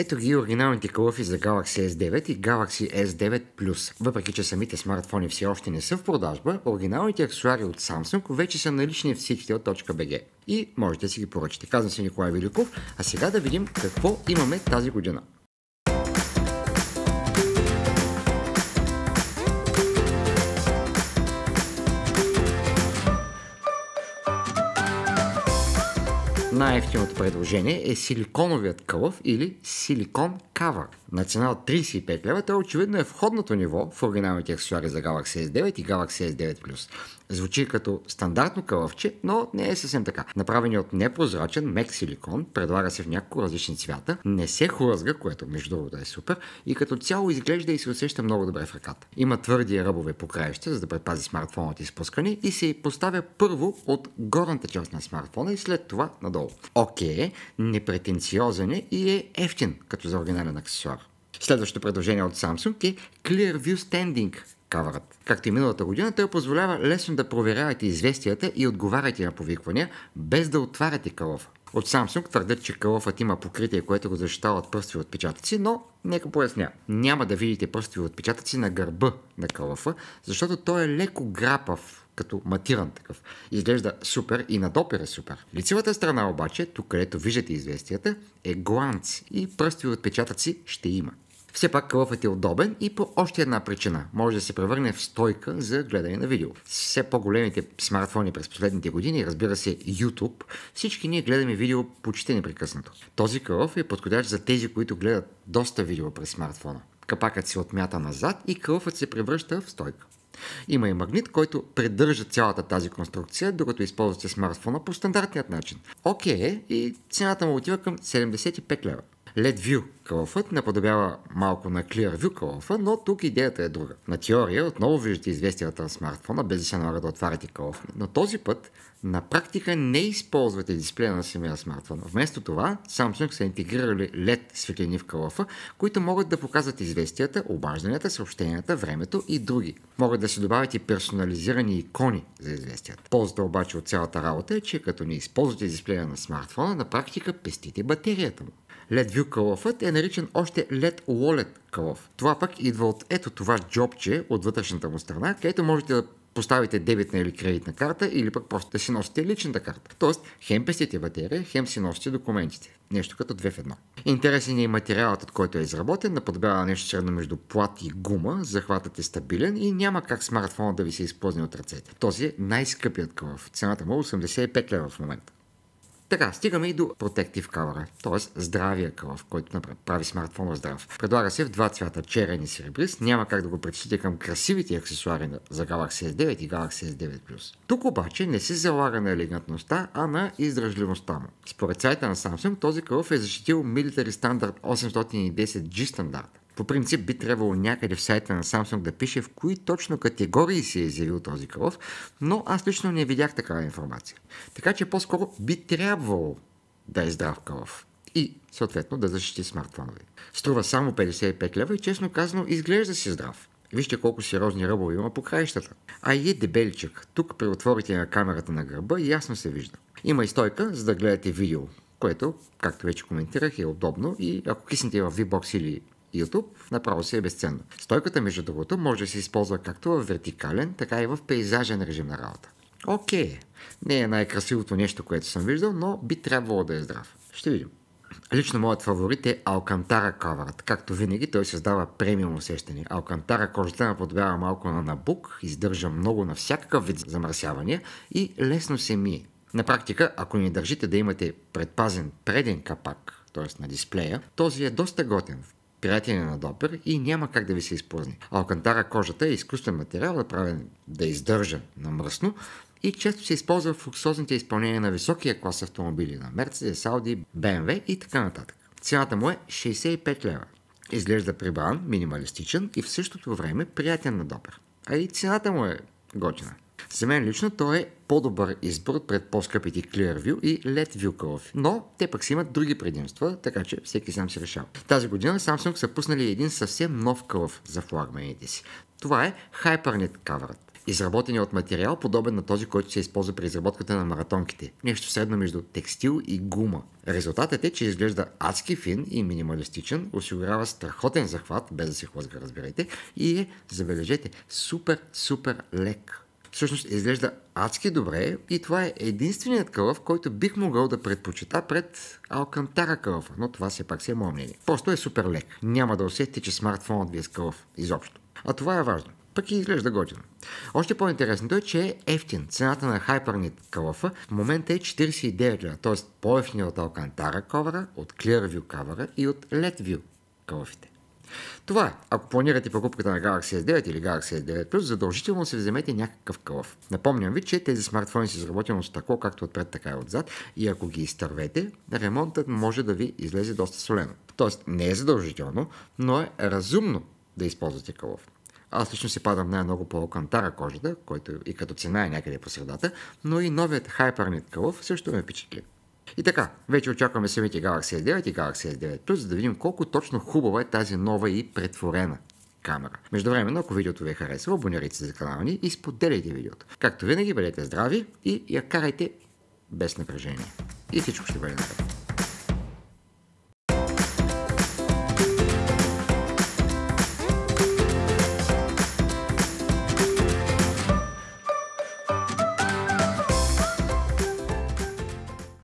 Ето ги оригиналните калъфи за Galaxy S9 и Galaxy S9 Plus. Въпреки, че самите смартфони все още не са в продажба, оригиналните аксесуари от Samsung вече са налични в BG. и можете да си ги поръчате. Казвам се Николай Великов, а сега да видим какво имаме тази година. най-ефтиното предложение е силиконовият кълъв или силикон кава. На цена от 35 лева той очевидно е входното ниво в оригиналните аксесуари за Galaxy S9 и Galaxy S9+. Звучи като стандартно кълъвче, но не е съвсем така. Направени от непрозрачен мек силикон, предлага се в няколко различни цвята, не се хлъзга, което между другото е супер, и като цяло изглежда и се усеща много добре в ръката. Има твърди ръбове по краища, за да предпази смартфонът изпускане и се поставя първо от горната част на смартфона и след това надолу. Окей, okay, непретенциозен е и е ефтин като за оригинален аксесуар. Следващото предложение от Samsung е Clear View Standing Coverът. Както и миналата година, той позволява лесно да проверявате известията и отговаряте на повиквания, без да отваряте калофа. От Samsung твърдят, че калофът има покритие, което го защитава от пръстови отпечатъци, но нека поясня. Няма да видите пръстови отпечатъци на гърба на калофа, защото той е леко грапав като матиран такъв. Изглежда супер и на е супер. Лицевата страна обаче, тук където виждате известията, е гланц и и отпечатъци ще има. Все пак кълъфът е удобен и по още една причина може да се превърне в стойка за гледане на видео. Все по-големите смартфони през последните години, разбира се YouTube, всички ние гледаме видео почти непрекъснато. Този кълъф е подходящ за тези, които гледат доста видео през смартфона. Капакът се отмята назад и кълъфът се превръща в стойка. Има и магнит, който придържа цялата тази конструкция, докато използвате смартфона по стандартният начин. Окей okay, и цената му отива към 75 лева. LED View калъфът наподобява малко на ClearView калъфа, но тук идеята е друга. На теория отново виждате известията на смартфона, без да се налага да отваряте калъф. Но този път на практика не използвате дисплея на самия смартфон. Вместо това Samsung са интегрирали LED светлини в калъфа, които могат да показват известията, обажданията, съобщенията, времето и други. Могат да се добавят и персонализирани икони за известията. Ползата обаче от цялата работа е, че като не използвате дисплея на смартфона, на практика пестите батерията му. LED View калъфът е наричан още LED Wallet кълъв. Това пък идва от ето това джобче от вътрешната му страна, където можете да поставите дебитна или кредитна карта или пък просто да си носите личната карта. Тоест, хем пестите батерия, хем си носите документите. Нещо като две в едно. Интересен е и материалът, от който е изработен, наподобява нещо средно между плат и гума, захватът е стабилен и няма как смартфона да ви се използва от ръцете. Този е най-скъпият кълъв. Цената му е 85 лева в момента. Така, стигаме и до Protective Color, т.е. здравия кръв, който прави смартфона здрав. Предлага се в два цвята черен и сребрист, няма как да го пречите към красивите аксесуари за Galaxy S9 и Galaxy S9+. Тук обаче не се залага на елегантността, а на издръжливостта му. Според сайта на Samsung този кръв е защитил Military Standard 810G стандарт. По принцип би трябвало някъде в сайта на Samsung да пише в кои точно категории се е изявил този кръв, но аз лично не видях такава информация. Така че по-скоро би трябвало да е здрав кръв и съответно да защити смартфона ви. Струва само 55 лева и честно казано изглежда си здрав. Вижте колко сериозни ръбове има по краищата. А и е дебеличък. Тук при отворите на камерата на гърба ясно се вижда. Има и стойка, за да гледате видео, което, както вече коментирах, е удобно и ако киснете в VBOX или YouTube, направо си е безценно. Стойката, между другото, може да се използва както в вертикален, така и в пейзажен режим на работа. Окей, okay. не е най-красивото нещо, което съм виждал, но би трябвало да е здрав. Ще видим. Лично моят фаворит е Алкантара кавърът. Както винаги, той създава премиум усещане. Алкантара кожата наподобява малко на набук, издържа много на всякакъв вид замърсявания и лесно се мие. На практика, ако не държите да имате предпазен преден капак, т.е. на дисплея, този е доста готен приятели на Допер и няма как да ви се изпълни. Алкантара кожата е изкуствен материал, направен е да е издържа на мръсно и често се използва в луксозните изпълнения на високия клас автомобили на Mercedes, Audi, BMW и така нататък. Цената му е 65 лева. Изглежда прибран, минималистичен и в същото време приятен на Допер. А и цената му е готина. За мен лично той е по-добър избор пред по-скъпите Clearview и LedView Coffee. Но те пък си имат други предимства, така че всеки сам си решава. Тази година Samsung са пуснали един съвсем нов кълъв за флагмените си. Това е HyperNet Cover изработени е от материал, подобен на този, който се използва при изработката на маратонките. Нещо средно между текстил и гума. Резултатът е, че изглежда адски фин и минималистичен, осигурява страхотен захват, без да се хлъзга, разбирайте, и е, забележете, супер, супер лек всъщност изглежда адски добре и това е единственият кълъв, който бих могъл да предпочита пред Алкантара кълъв, но това все пак си е мое мнение. Просто е супер лек. Няма да усетите, че смартфонът ви е с кълъв изобщо. А това е важно. Пък и изглежда готино. Още по-интересното е, че е ефтин. Цената на Hypernet калафа в момента е 49 лева, т.е. по ефтин от Алкантара кавара, от Clearview кавара и от LedView калафите. Това е. Ако планирате покупката на Galaxy S9 или Galaxy S9 Plus, задължително се вземете някакъв кълъв. Напомням ви, че тези смартфони са изработени с тако, както отпред, така и отзад, и ако ги изтървете, ремонтът може да ви излезе доста солено. Тоест не е задължително, но е разумно да използвате кълъв. Аз лично се падам най-много по окантара кожата, който и като цена е някъде по средата, но и новият Hypernet кълъв също ме впечатли. И така, вече очакваме самите Galaxy S9 и Galaxy S9 Plus, за да видим колко точно хубава е тази нова и претворена камера. Между времено, ако видеото ви е харесало, абонирайте се за канала ни и споделяйте видеото. Както винаги, бъдете здрави и я карайте без напрежение. И всичко ще бъде наред.